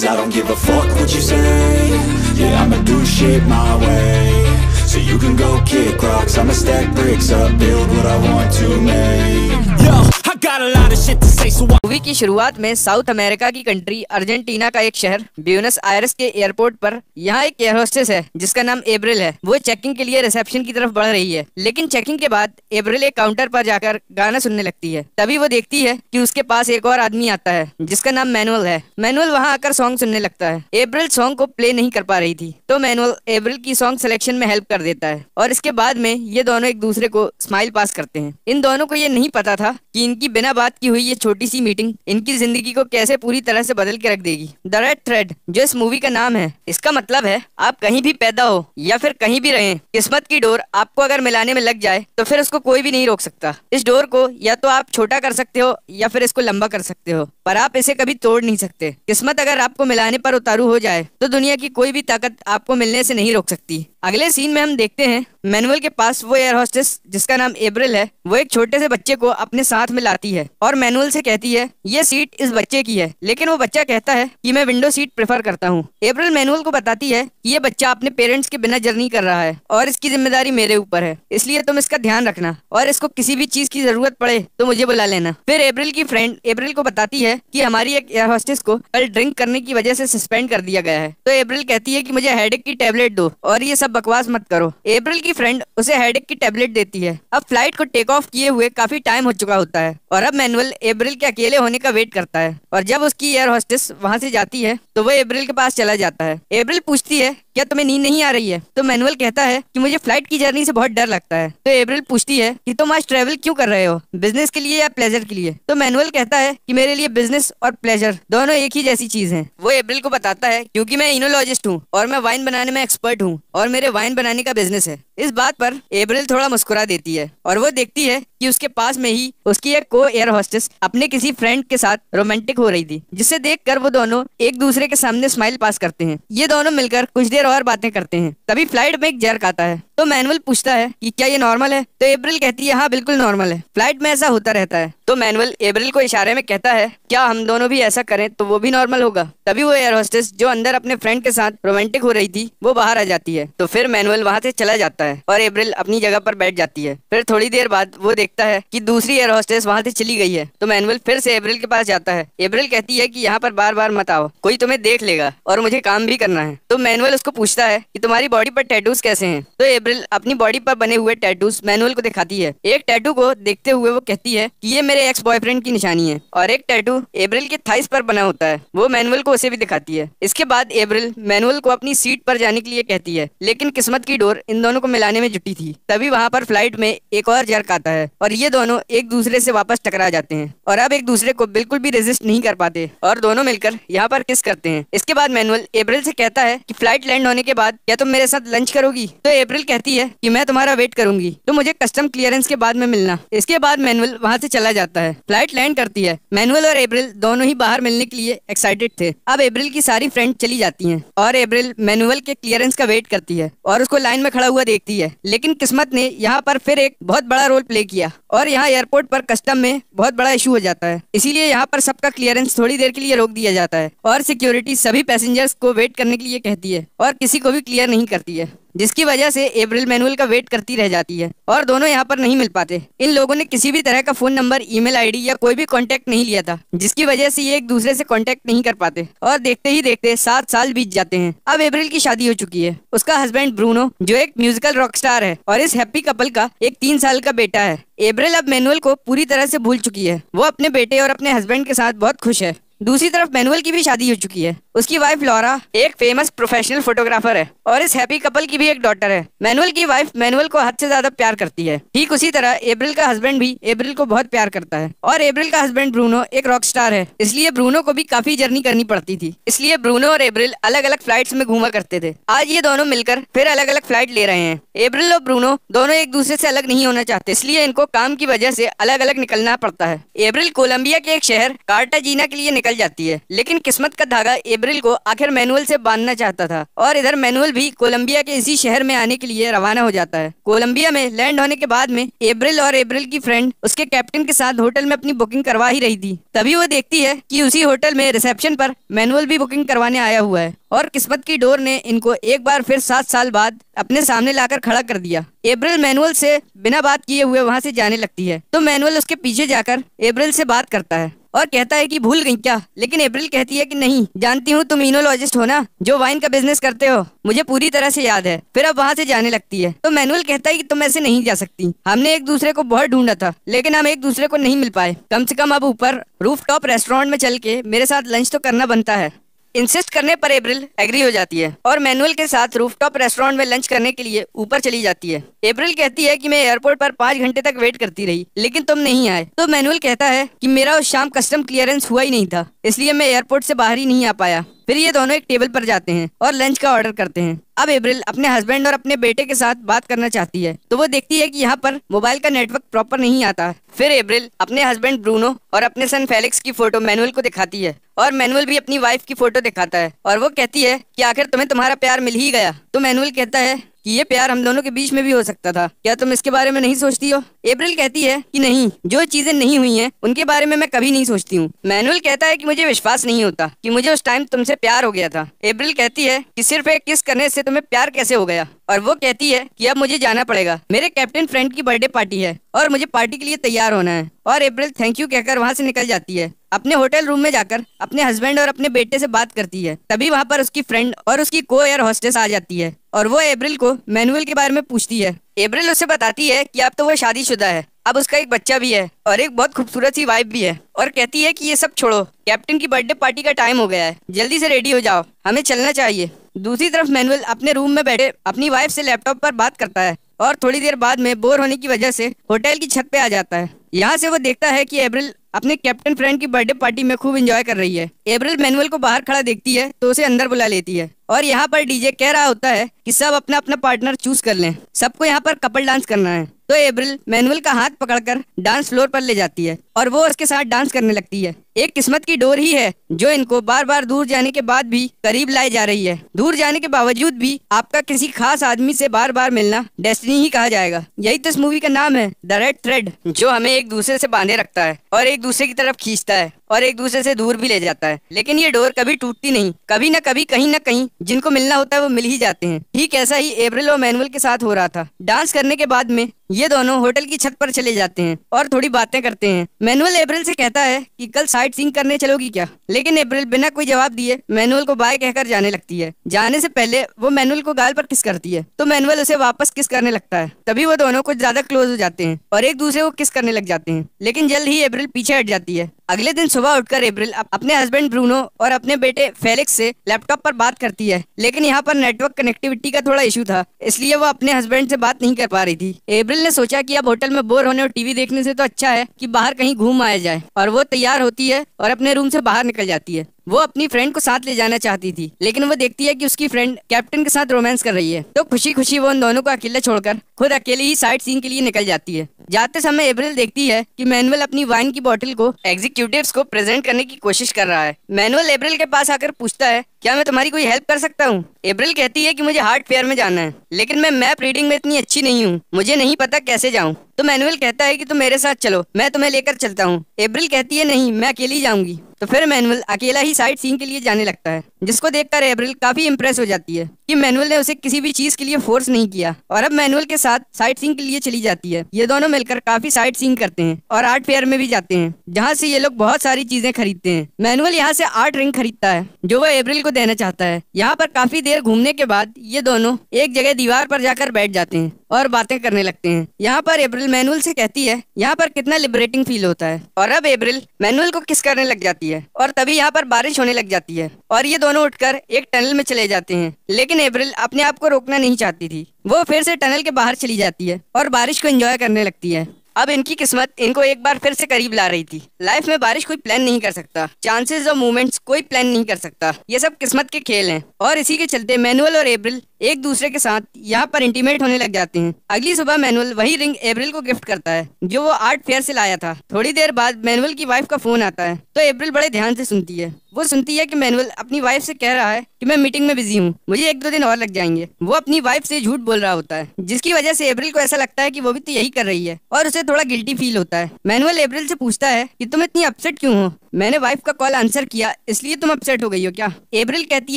Cause I don't give a fuck what you say Yeah, I'ma do shit my way So you can go kick rocks I'ma stack bricks up, build what I want to make Yo! Movie की शुरुआत में South America की country Argentina का एक शहर Buenos Iris के airport पर यहाँ एक एयर होस्टेस है जिसका नाम एब्रिल है वो चेकिंग के लिए रिसेप्शन की तरफ बढ़ रही है लेकिन चेकिंग के बाद एब्रिल एक काउंटर पर जाकर गाना सुनने लगती है तभी वो देखती है कि उसके पास एक और आदमी आता है जिसका नाम मैनुअल है मैनुअल वहाँ आकर सॉन्ग सुनने लगता है एब्रिल सॉन्ग को प्ले नहीं कर पा रही थी तो मैनुअल एब्रिल की सॉन्ग सिलेक्शन में हेल्प कर देता है और इसके बाद में ये दोनों एक दूसरे को स्माइल पास करते हैं इन दोनों को ये नहीं पता था की इनकी की बिना बात की हुई ये छोटी सी मीटिंग इनकी जिंदगी को कैसे पूरी तरह से बदल के रख देगी द रेड थ्रेड जो इस मूवी का नाम है इसका मतलब है आप कहीं भी पैदा हो या फिर कहीं भी रहें किस्मत की डोर आपको अगर मिलाने में लग जाए तो फिर उसको कोई भी नहीं रोक सकता इस डोर को या तो आप छोटा कर सकते हो या फिर इसको लंबा कर सकते हो पर आप इसे कभी तोड़ नहीं सकते किस्मत अगर आपको मिलाने पर उतारू हो जाए तो दुनिया की कोई भी ताकत आपको मिलने से नहीं रोक सकती अगले सीन में हम देखते हैं मैनुअल के पास वो एयर होस्टेस जिसका नाम एब्रिल है वो एक छोटे से बच्चे को अपने साथ में लाती है और मैनुअल से कहती है ये सीट इस बच्चे की है लेकिन वो बच्चा कहता है कि मैं विंडो सीट प्रेफर करता हूँ एब्रिल मैनुअल को बताती है कि ये बच्चा अपने पेरेंट्स के बिना जर्नी कर रहा है और इसकी जिम्मेदारी मेरे ऊपर है इसलिए तुम इसका ध्यान रखना और इसको किसी भी चीज की जरूरत पड़े तो मुझे बुला लेना फिर एब्रिल की फ्रेंड एब्रिल को बताती है की हमारी एक एयर होस्टेस को कल ड्रिंक करने की वजह से सस्पेंड कर दिया गया है तो एब्रिल कहती है की मुझे हेड की टेबलेट दो और ये सब ज्यादा बकवास मत करो अप्रैल की फ्रेंड उसे हेडेक की टेबलेट देती है अब फ्लाइट को टेक ऑफ किए हुए काफी टाइम हो चुका होता है और अब मैनुअल अप्रैल के अकेले होने का वेट करता है और जब उसकी एयर होस्टेस वहाँ से जाती है तो वह अप्रैल के पास चला जाता है अप्रैल पूछती है क्या तुम्हें नींद नहीं आ रही है तो मैनुअल कहता है कि मुझे फ्लाइट की जर्नी से बहुत डर लगता है तो अप्रैल पूछती है कि तुम आज ट्रेवल क्यों कर रहे हो बिजनेस के लिए या प्लेजर के लिए तो मैनुअल कहता है कि मेरे लिए बिजनेस और प्लेजर दोनों एक ही जैसी चीज है वो अप्रैल को बताता है क्यूँकी मैं इनोलॉजिस्ट हूँ और मैं वाइन बनाने में एक्सपर्ट हूँ और मेरे मेरे वाइन बनाने का बिजनेस है इस बात पर एब्रिल थोड़ा मुस्कुरा देती है और वो देखती है कि उसके पास में ही उसकी एक को एयर होस्टेस अपने किसी फ्रेंड के साथ रोमांटिक हो रही थी जिसे देखकर वो दोनों एक दूसरे के सामने स्माइल पास करते हैं ये दोनों मिलकर कुछ देर और बातें करते हैं तभी फ्लाइट में एक जर्क आता है तो मैनुअल पूछता है कि क्या ये नॉर्मल है तो एब्रिल कहती है हाँ बिल्कुल नॉर्मल है फ्लाइट में ऐसा होता रहता है तो मैनुअल एब्रिल को इशारे में कहता है क्या हम दोनों भी ऐसा करें तो वो भी नॉर्मल होगा तभी वो एयर होस्टेस जो अंदर अपने फ्रेंड के साथ रोमांटिक हो रही थी वो बाहर आ जाती है तो फिर मैनुअल वहाँ से चला जाता है है और अप्रैल अपनी जगह पर बैठ जाती है फिर थोड़ी देर बाद वो देखता है कि दूसरी एयर होस्टेस वहाँ से चली गई है तो मैनुअल फिर से अप्रैल के पास जाता है अप्रैल कहती है कि यहाँ पर बार बार मत आओ कोई तुम्हें देख लेगा और मुझे काम भी करना है तो मैनुअल उसको पूछता है कि तुम्हारी बॉडी पर टैटूज कैसे है तो अप्रैल अपनी बॉडी पर बने हुए टैटूज मैनुअल को दिखाती है एक टैटू को देखते हुए वो कहती है की ये मेरे एक्स बॉयफ्रेंड की निशानी है और एक टैटू एब्रिल के थाइस पर बना होता है वो मैनुअल को उसे भी दिखाती है इसके बाद एब्रिल मैनुअल को अपनी सीट पर जाने के लिए कहती है लेकिन किस्मत की डोर इन दोनों को मिल मिलाने में जुटी थी तभी वहाँ पर फ्लाइट में एक और जर्क आता है और ये दोनों एक दूसरे से वापस टकरा जाते हैं और अब एक दूसरे को बिल्कुल भी रेजिस्ट नहीं कर पाते और दोनों मिलकर यहाँ पर किस करते हैं इसके बाद मैनुअल अप्रैल से कहता है की फ्लाइट लैंड होने के बाद क्या तुम मेरे साथ लंच करोगी तो अप्रैल कहती है की मैं तुम्हारा वेट करूंगी तो मुझे कस्टम क्लियरेंस के बाद में मिलना इसके बाद मैनुअल वहाँ से चला जाता है फ्लाइट लैंड करती है मैनुअल और अप्रैल दोनों ही बाहर मिलने के लिए एक्साइटेड थे अब अप्रैल की सारी फ्रेंड चली जाती हैं और अप्रैल मैनुअल के क्लियरेंस का वेट करती है और उसको लाइन में खड़ा हुआ देख दिखती है लेकिन किस्मत ने यहाँ पर फिर एक बहुत बड़ा रोल प्ले किया और यहाँ एयरपोर्ट पर कस्टम में बहुत बड़ा इशू हो जाता है इसीलिए यहाँ पर सबका क्लियरेंस थोड़ी देर के लिए रोक दिया जाता है और सिक्योरिटी सभी पैसेंजर्स को वेट करने के लिए कहती है और किसी को भी क्लियर नहीं करती है जिसकी वजह से एब्रिल मैनुअल का वेट करती रह जाती है और दोनों यहाँ पर नहीं मिल पाते इन लोगों ने किसी भी तरह का फोन नंबर ईमेल आईडी या कोई भी कांटेक्ट नहीं लिया था जिसकी वजह से ये एक दूसरे से कांटेक्ट नहीं कर पाते और देखते ही देखते सात साल बीत जाते हैं अब अप्रैल की शादी हो चुकी है उसका हस्बैंड ब्रूनो जो एक म्यूजिकल रॉक स्टार है और इस हैप्पी कपल का एक तीन साल का बेटा है एब्रेल अब मैनुअल को पूरी तरह से भूल चुकी है वो अपने बेटे और अपने हस्बैंड के साथ बहुत खुश है दूसरी तरफ मैनुअल की भी शादी हो चुकी है उसकी वाइफ लॉरा एक फेमस प्रोफेशनल फोटोग्राफर है और इस हैप्पी कपल की भी एक डॉटर है मैनुअल की वाइफ मैनुअल को हद से ज्यादा प्यार करती है ठीक उसी तरह एब्रिल का हस्बैंड भी एब्रिल को बहुत प्यार करता है और एब्रिल का हस्बैंड ब्रूनो एक रॉक स्टार है इसलिए ब्रूनो को भी काफी जर्नी करनी पड़ती थी इसलिए ब्रूनो और एब्रिल अलग अलग फ्लाइट में घूमा करते थे आज ये दोनों मिलकर फिर अलग अलग फ्लाइट ले रहे हैं एब्रिल और ब्रूनो दोनों एक दूसरे से अलग नहीं होना चाहते इसलिए इनको काम की वजह से अलग अलग निकलना पड़ता है एब्रिल कोलंबिया के एक शहर कार्टाजीना के लिए निकल निकल जाती है लेकिन किस्मत का धागा एब्रिल को आखिर मैनुअल से बांधना चाहता था और इधर मैनुअल भी कोलंबिया के इसी शहर में आने के लिए रवाना हो जाता है कोलंबिया में लैंड होने के बाद में एब्रिल और एब्रिल की फ्रेंड उसके कैप्टन के साथ होटल में अपनी बुकिंग करवा ही रही थी तभी वो देखती है की उसी होटल में रिसेप्शन पर मैनुअल भी बुकिंग करवाने आया हुआ है और किस्मत की डोर ने इनको एक बार फिर सात साल बाद अपने सामने लाकर खड़ा कर दिया एब्रिल मैनुअल से बिना बात किए हुए वहाँ से जाने लगती है तो मैनुअल उसके पीछे जाकर एब्रिल से बात करता है और कहता है कि भूल गई क्या लेकिन अप्रैल कहती है कि नहीं जानती हूँ तुम इनोलॉजिस्ट हो ना जो वाइन का बिजनेस करते हो मुझे पूरी तरह से याद है फिर अब वहाँ से जाने लगती है तो मैनुअल कहता है कि तुम ऐसे नहीं जा सकती हमने एक दूसरे को बहुत ढूंढा था लेकिन हम एक दूसरे को नहीं मिल पाए कम से कम अब ऊपर रूफ टॉप रेस्टोरेंट में चल के मेरे साथ लंच तो करना बनता है इंसिस्ट करने पर एब्रिल एग्री हो जाती है और मैनुअल के साथ रूफटॉप रेस्टोरेंट में लंच करने के लिए ऊपर चली जाती है एब्रिल कहती है कि मैं एयरपोर्ट पर पाँच घंटे तक वेट करती रही लेकिन तुम नहीं आए तो मैनुअल कहता है कि मेरा उस शाम कस्टम क्लियरेंस हुआ ही नहीं था इसलिए मैं एयरपोर्ट से बाहर ही नहीं आ पाया फिर ये दोनों एक टेबल पर जाते हैं और लंच का ऑर्डर करते हैं अब एब्रिल अपने हस्बैंड और अपने बेटे के साथ बात करना चाहती है तो वो देखती है कि यहाँ पर मोबाइल का नेटवर्क प्रॉपर नहीं आता फिर एब्रिल अपने हस्बैंड ब्रूनो और अपने सन फेलिक्स की फोटो मैनुअल को दिखाती है और मैनुअल भी अपनी वाइफ की फोटो दिखाता है और वो कहती है कि आखिर तुम्हें तुम्हारा प्यार मिल ही गया तो मैनुअल कहता है कि ये प्यार हम दोनों के बीच में भी हो सकता था क्या तुम इसके बारे में नहीं सोचती हो अप्रैल कहती है कि नहीं जो चीजें नहीं हुई हैं उनके बारे में मैं कभी नहीं सोचती हूँ मैनुअल कहता है कि मुझे विश्वास नहीं होता कि मुझे उस टाइम तुमसे प्यार हो गया था अप्रैल कहती है कि सिर्फ एक किस करने से तुम्हें प्यार कैसे हो गया और वो कहती है कि अब मुझे जाना पड़ेगा मेरे कैप्टन फ्रेंड की बर्थडे पार्टी है और मुझे पार्टी के लिए तैयार होना है और अप्रैल थैंक यू कहकर वहाँ से निकल जाती है अपने होटल रूम में जाकर अपने हस्बैंड और अपने बेटे से बात करती है तभी वहाँ पर उसकी फ्रेंड और उसकी को एयर हॉस्टेस आ जाती है और वो एब्रिल को मैनुअल के बारे में पूछती है एब्रिल उसे बताती है कि अब तो वो शादीशुदा है अब उसका एक बच्चा भी है और एक बहुत खूबसूरत सी वाइफ भी है और कहती है कि ये सब छोड़ो कैप्टन की बर्थडे पार्टी का टाइम हो गया है जल्दी से रेडी हो जाओ हमें चलना चाहिए दूसरी तरफ मैनुअल अपने रूम में बैठे अपनी वाइफ से लैपटॉप पर बात करता है और थोड़ी देर बाद में बोर होने की वजह से होटल की छत पे आ जाता है यहाँ से वो देखता है कि एब्रिल अपने कैप्टन फ्रेंड की बर्थडे पार्टी में खूब एंजॉय कर रही है एब्रिल मैनुअल को बाहर खड़ा देखती है तो उसे अंदर बुला लेती है और यहाँ पर डीजे कह रहा होता है कि सब अपना अपना पार्टनर चूज कर लें सबको यहाँ पर कपल डांस करना है तो एब्रिल मैनुअल का हाथ पकड़कर डांस फ्लोर पर ले जाती है और वो उसके साथ डांस करने लगती है एक किस्मत की डोर ही है जो इनको बार बार दूर जाने के बाद भी करीब लाए जा रही है दूर जाने के बावजूद भी आपका किसी खास आदमी से बार बार मिलना डेस्टिनी ही कहा जाएगा यही तो इस मूवी का नाम है द रेड थ्रेड जो हमें एक दूसरे से बांधे रखता है और एक दूसरे की तरफ खींचता है और एक दूसरे से दूर भी ले जाता है लेकिन ये डोर कभी टूटती नहीं कभी न कभी कहीं न कहीं जिनको मिलना होता है वो मिल ही जाते हैं ठीक ऐसा ही और मैनुअल के साथ हो रहा था डांस करने के बाद में ये दोनों होटल की छत पर चले जाते हैं और थोड़ी बातें करते हैं मैनुअल अप्रैल से कहता है कि कल साइट सीन करने चलोगी क्या लेकिन अप्रैल बिना कोई जवाब दिए मैनुअल को बाय कहकर जाने लगती है जाने से पहले वो मैनुअल को गाल पर किस करती है तो मैनुअल उसे वापस किस करने लगता है तभी वो दोनों कुछ ज्यादा क्लोज हो जाते हैं और एक दूसरे को किस करने लग जाते हैं लेकिन जल्द ही अप्रैल पीछे हट जाती है अगले दिन सुबह उठकर एब्रिल अपने हस्बैंड ब्रूनो और अपने बेटे फेलिक्स से लैपटॉप पर बात करती है लेकिन यहाँ पर नेटवर्क कनेक्टिविटी का थोड़ा इशू था इसलिए वो अपने हस्बैंड से बात नहीं कर पा रही थी एब्रिल ने सोचा कि अब होटल में बोर होने और टीवी देखने से तो अच्छा है कि बाहर कहीं घूम आया जाए और वो तैयार होती है और अपने रूम से बाहर निकल जाती है वो अपनी फ्रेंड को साथ ले जाना चाहती थी लेकिन वो देखती है कि उसकी फ्रेंड कैप्टन के साथ रोमांस कर रही है तो खुशी खुशी वो उन दोनों को अकेले छोड़कर खुद अकेले ही साइड सीन के लिए निकल जाती है जाते समय एब्रिल देखती है कि मैनुअल अपनी वाइन की बोतल को एग्जीक्यूटिव को प्रेजेंट करने की कोशिश कर रहा है मैनुअल एब्रिल के पास आकर पूछता है क्या मैं तुम्हारी कोई हेल्प कर सकता हूँ एब्रिल कहती है कि मुझे हार्ट फेयर में जाना है लेकिन मैं मैप रीडिंग में इतनी अच्छी नहीं हूँ मुझे नहीं पता कैसे जाऊँ तो मैनुअल कहता है कि तुम मेरे साथ चलो मैं तुम्हें लेकर चलता हूँ एब्रिल कहती है नहीं मैं अकेली जाऊंगी तो फिर मैनुअल अकेला ही साइट सीन के लिए जाने लगता है जिसको देखकर एब्रिल काफी इम्प्रेस हो जाती है कि मैनुअल ने उसे किसी भी चीज के लिए फोर्स नहीं किया और अब मैनुअल के साथ साइट सीन के लिए चली जाती है ये दोनों मिलकर काफी साइट सीन करते हैं और आर्ट फेयर में भी जाते हैं जहाँ से ये लोग बहुत सारी चीजें खरीदते हैं मैनुअल यहाँ से आर्ट रिंग खरीदता है जो वो अप्रैल को देना चाहता है यहाँ पर काफी देर घूमने के बाद ये दोनों एक जगह दीवार पर जाकर बैठ जाते हैं और बातें करने लगते हैं यहाँ पर एब्रिल मैनुअल से कहती है यहाँ पर कितना लिबरेटिंग फील होता है और अब एब्रिल मैनुअल को किस करने लग जाती है और तभी यहाँ पर बारिश होने लग जाती है और ये दोनों उठकर एक टनल में चले जाते हैं लेकिन लेकिन अप्रैल अपने आप को रोकना नहीं चाहती थी वो फिर से टनल के बाहर चली जाती है और बारिश को एंजॉय करने लगती है अब इनकी किस्मत इनको एक बार फिर से करीब ला रही थी लाइफ में बारिश कोई प्लान नहीं कर सकता चांसेस और मूवमेंट्स कोई प्लान नहीं कर सकता ये सब किस्मत के खेल हैं और इसी के चलते मैनुअल और अप्रैल एक दूसरे के साथ यहाँ पर इंटीमेट होने लग जाते हैं अगली सुबह मैनुअल वही रिंग एब्रिल को गिफ्ट करता है जो वो आर्ट फेयर से लाया था थोड़ी देर बाद मैनुअल की वाइफ का फोन आता है तो एब्रिल बड़े ध्यान से सुनती है वो सुनती है कि मैनुअल अपनी वाइफ से कह रहा है कि मैं मीटिंग में बिजी हूँ मुझे एक दो दिन और लग जाएंगे वो अपनी वाइफ से झूठ बोल रहा होता है जिसकी वजह से एब्रिल को ऐसा लगता है कि वो भी तो यही कर रही है और उसे थोड़ा गिल्टी फील होता है मैनुअल एब्रिल से पूछता है कि तुम इतनी अपसेट क्यों हो मैंने वाइफ का कॉल आंसर किया इसलिए तुम अपसेट हो गई हो क्या एब्रिल कहती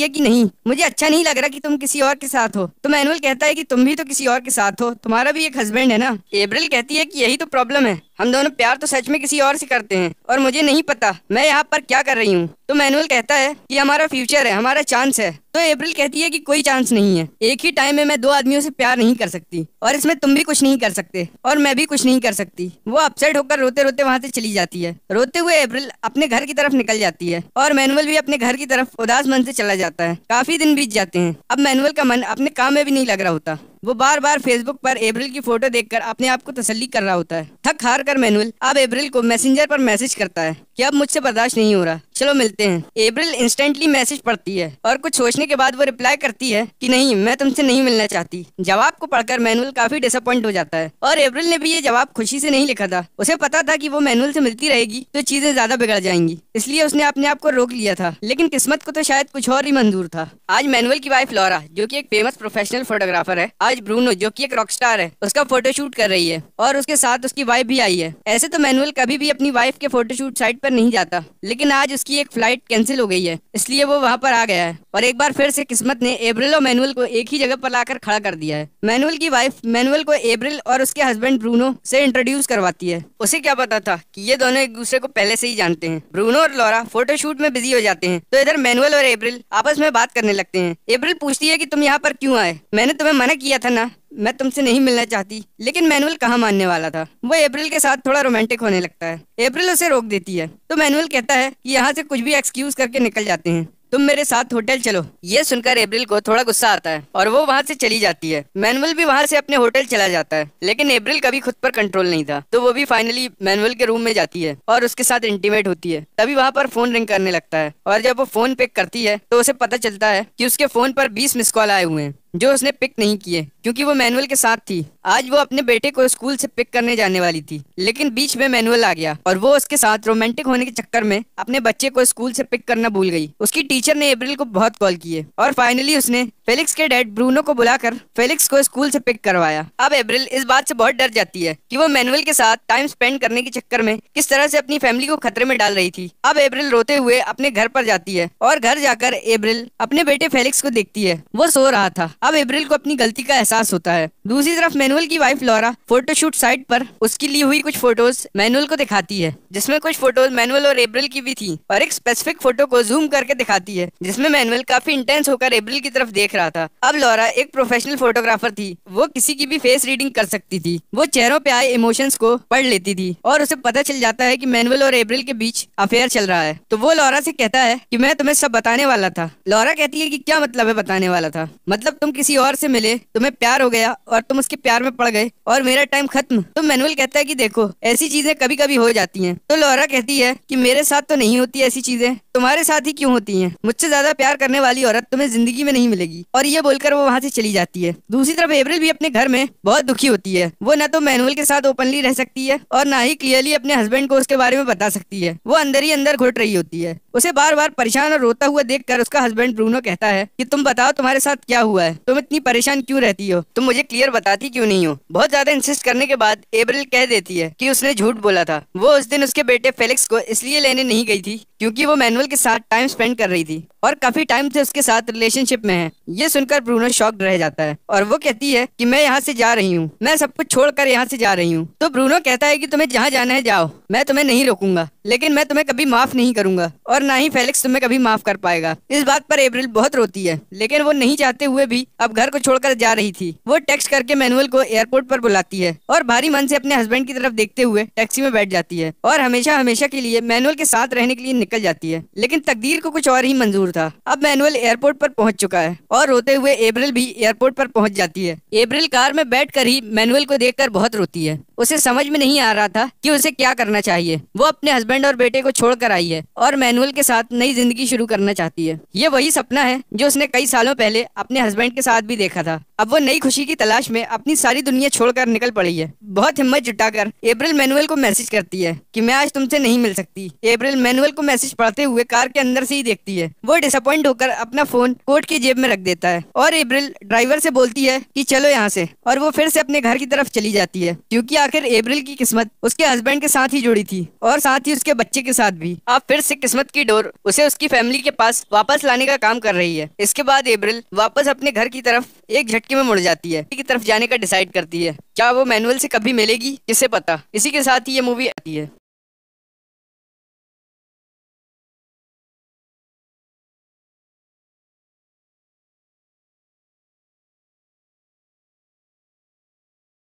है कि नहीं मुझे अच्छा नहीं लग रहा कि तुम किसी और के साथ हो तो मैनुअल कहता है कि तुम भी तो किसी और के साथ हो तुम्हारा भी एक हस्बैंड है ना एब्रिल कहती है कि यही तो प्रॉब्लम है हम दोनों प्यार तो सच में किसी और से करते हैं और मुझे नहीं पता मैं यहाँ पर क्या कर रही हूँ तो मैनुअल कहता है कि हमारा फ्यूचर है हमारा चांस है तो अप्रैल कहती है कि कोई चांस नहीं है एक ही टाइम में मैं दो आदमियों से प्यार नहीं कर सकती और इसमें तुम भी कुछ नहीं कर सकते और मैं भी कुछ नहीं कर सकती वो अपसेट होकर रोते रोते वहाँ से चली जाती है रोते हुए अप्रैल अपने घर की तरफ निकल जाती है और मैनुअल भी अपने घर की तरफ उदास मन से चला जाता है काफी दिन बीत जाते हैं अब मैनुअल का मन अपने काम में भी नहीं लग रहा होता वो बार बार फेसबुक पर एब्रिल की फोटो देखकर अपने आप को तसली कर रहा होता है थक हार कर मैनुअल अब एब्रिल को मैसेंजर पर मैसेज करता है कि अब मुझसे बर्दाश्त नहीं हो रहा चलो मिलते हैं एब्रिल इंस्टेंटली मैसेज पढ़ती है और कुछ सोचने के बाद वो रिप्लाई करती है कि नहीं मैं तुमसे नहीं मिलना चाहती जवाब को पढ़कर मैनुअल काफी डिसअपॉइंट हो जाता है और एब्रिल ने भी ये जवाब खुशी से नहीं लिखा था उसे पता था कि वो मैनुअल से मिलती रहेगी तो चीजें ज्यादा बिगड़ जाएंगी इसलिए उसने अपने आप को रोक लिया था लेकिन किस्मत को तो शायद कुछ और ही मंजूर था आज मैनुअल की वाइफ लॉरा जो की एक फेमस प्रोफेशनल फोटोग्राफर है आज ब्रूनो जो की एक स्टार है उसका फोटो शूट कर रही है और उसके साथ उसकी वाइफ भी आई है ऐसे तो मैनुअल कभी भी अपनी वाइफ के फोटोशूट साइट पर नहीं जाता लेकिन आज उसकी एक फ्लाइट कैंसिल हो गई है इसलिए वो वहाँ पर आ गया है और एक बार फिर से किस्मत ने एब्रिल और मैनुअल को एक ही जगह पर लाकर खड़ा कर दिया है मैनुअल की वाइफ मैनुअल को एब्रिल और उसके हस्बैंड ब्रूनो से इंट्रोड्यूस करवाती है उसे क्या पता था कि ये दोनों एक दूसरे को पहले से ही जानते हैं ब्रूनो और लॉरा फोटोशूट में बिजी हो जाते हैं तो इधर मैनुअल और एब्रिल आपस में बात करने लगते हैं एब्रिल पूछती है की तुम यहाँ पर क्यूँ आए मैंने तुम्हें मना किया था ना मैं तुमसे नहीं मिलना चाहती लेकिन मैनुअल कहाँ मानने वाला था वो अप्रैल के साथ थोड़ा रोमांटिक होने लगता है अप्रैल उसे रोक देती है तो मैनुअल कहता है कि यहाँ से कुछ भी एक्सक्यूज करके निकल जाते हैं तुम मेरे साथ होटल चलो ये सुनकर अप्रैल को थोड़ा गुस्सा आता है और वो वहाँ से चली जाती है मैनुअल भी वहाँ से अपने होटल चला जाता है लेकिन अप्रैल कभी खुद पर कंट्रोल नहीं था तो वो भी फाइनली मैनुअल के रूम में जाती है और उसके साथ इंटीमेट होती है तभी वहाँ पर फोन रिंग करने लगता है और जब वो फोन पिक करती है तो उसे पता चलता है की उसके फोन पर बीस मिस कॉल आए हुए हैं जो उसने पिक नहीं किए क्योंकि वो मैनुअल के साथ थी आज वो अपने बेटे को स्कूल से पिक करने जाने वाली थी लेकिन बीच में मैनुअल आ गया और वो उसके साथ रोमांटिक होने के चक्कर में अपने बच्चे को स्कूल से पिक करना भूल गई उसकी टीचर ने अप्रैल को बहुत कॉल किए और फाइनली उसने फेलिक्स के डैड ब्रूनो को बुलाकर फेलिक्स को स्कूल से पिक करवाया अब अप्रैल इस बात से बहुत डर जाती है कि वो मैनुअल के साथ टाइम स्पेंड करने के चक्कर में किस तरह से अपनी फैमिली को खतरे में डाल रही थी अब अप्रैल रोते हुए अपने घर पर जाती है और घर जाकर अप्रैल अपने बेटे फेलिक्स को देखती है वो सो रहा था अब एब्रिल को अपनी गलती का एहसास होता है दूसरी तरफ मैनुअल की वाइफ लॉरा फोटोशूट साइट पर उसकी ली हुई कुछ फोटोज मैनुअल को दिखाती है जिसमें कुछ फोटोज मैनुअल और एब्रिल की भी थी और एक स्पेसिफिक फोटो को जूम करके दिखाती है जिसमें मैनुअल काफी इंटेंस होकर एब्रिल की तरफ देख रहा था अब लॉरा एक प्रोफेशनल फोटोग्राफर थी वो किसी की भी फेस रीडिंग कर सकती थी वो चेहरों पे आए इमोशंस को पढ़ लेती थी और उसे पता चल जाता है की मैनुअल और एब्रिल के बीच अफेयर चल रहा है तो वो लॉरा से कहता है की मैं तुम्हें सब बताने वाला था लॉरा कहती है की क्या मतलब है बताने वाला था मतलब तुम किसी और से मिले तुम्हें प्यार हो गया और तुम उसके प्यार में पड़ गए और मेरा टाइम खत्म तो मैनुअल कहता है कि देखो ऐसी चीजें कभी कभी हो जाती हैं तो लोरा कहती है कि मेरे साथ तो नहीं होती ऐसी चीजें तुम्हारे साथ ही क्यों होती है मुझसे ज्यादा प्यार करने वाली औरत तुम्हें जिंदगी में नहीं मिलेगी और ये बोलकर वो वहाँ से चली जाती है दूसरी तरफ एवरिल भी अपने घर में बहुत दुखी होती है वो न तो मैनुअल के साथ ओपनली रह सकती है और न ही क्लियरली अपने हस्बैंड को उसके बारे में बता सकती है वो अंदर ही अंदर घुट रही होती है उसे बार बार परेशान और रोता हुआ कर उसका हस्बैंड ब्रूनो कहता है की तुम बताओ तुम्हारे साथ क्या हुआ है तुम इतनी परेशान क्यूँ रहती हो तुम मुझे क्लियर बताती क्यूँ नहीं हो बहुत ज्यादा इंसिस्ट करने के बाद एब्रिल कह देती है की उसने झूठ बोला था वो उस दिन उसके बेटे फेलिक्स को इसलिए लेने नहीं गई थी क्योंकि वो मैनुअल के साथ टाइम स्पेंड कर रही थी और काफ़ी टाइम से उसके साथ रिलेशनशिप में है ये सुनकर ब्रूनो शॉक रह जाता है और वो कहती है कि मैं यहाँ से जा रही हूँ मैं सब कुछ छोड़कर यहाँ से जा रही हूँ तो ब्रूनो कहता है कि तुम्हें जहाँ जाना है जाओ मैं तुम्हें नहीं रोकूंगा लेकिन मैं तुम्हें कभी माफ नहीं करूंगा और ना ही फेलिक्स तुम्हें कभी माफ कर पाएगा इस बात पर एब्रिल बहुत रोती है लेकिन वो नहीं चाहते हुए भी अब घर को छोड़कर जा रही थी वो टेक्स्ट करके मैनुअल को एयरपोर्ट पर बुलाती है और भारी मन से अपने हस्बैंड की तरफ देखते हुए टैक्सी में बैठ जाती है और हमेशा हमेशा के लिए मैनुअल के साथ रहने के लिए निकल जाती है लेकिन तकदीर को कुछ और ही मंजूर था अब मैनुअल एयरपोर्ट पर पहुंच चुका है और रोते हुए एब्रिल भी एयरपोर्ट पर पहुंच जाती है एब्रिल कार में बैठकर ही मैनुअल को देखकर बहुत रोती है उसे समझ में नहीं आ रहा था कि उसे क्या करना चाहिए वो अपने हस्बैंड और बेटे को छोड़कर आई है और मैनुअल के साथ नई जिंदगी शुरू करना चाहती है ये वही सपना है जो उसने कई सालों पहले अपने हस्बैंड के साथ भी देखा था अब वो नई खुशी की तलाश में अपनी सारी दुनिया छोड़कर निकल पड़ी है बहुत हिम्मत जुटाकर एब्रिल मैनुअल को मैसेज करती है कि मैं आज तुमसे नहीं मिल सकती एब्रिल मैनुअल को मैसेज पढ़ते हुए कार के अंदर से ही देखती है वो डिसअपॉइंट होकर अपना फोन कोर्ट की जेब में रख देता है और एब्रिल ड्राइवर से बोलती है कि चलो यहाँ से और वो फिर से अपने घर की तरफ चली जाती है क्योंकि आखिर एब्रिल की किस्मत उसके हस्बैंड के साथ ही जुड़ी थी और साथ ही उसके बच्चे के साथ भी अब फिर से किस्मत की डोर उसे उसकी फैमिली के पास वापस लाने का काम कर रही है इसके बाद एब्रिल वापस अपने घर की तरफ एक झटके में मुड़ जाती है की तरफ जाने का डिसाइड करती है क्या वो मैनुअल से कभी मिलेगी किसे पता इसी के साथ ही ये मूवी आती है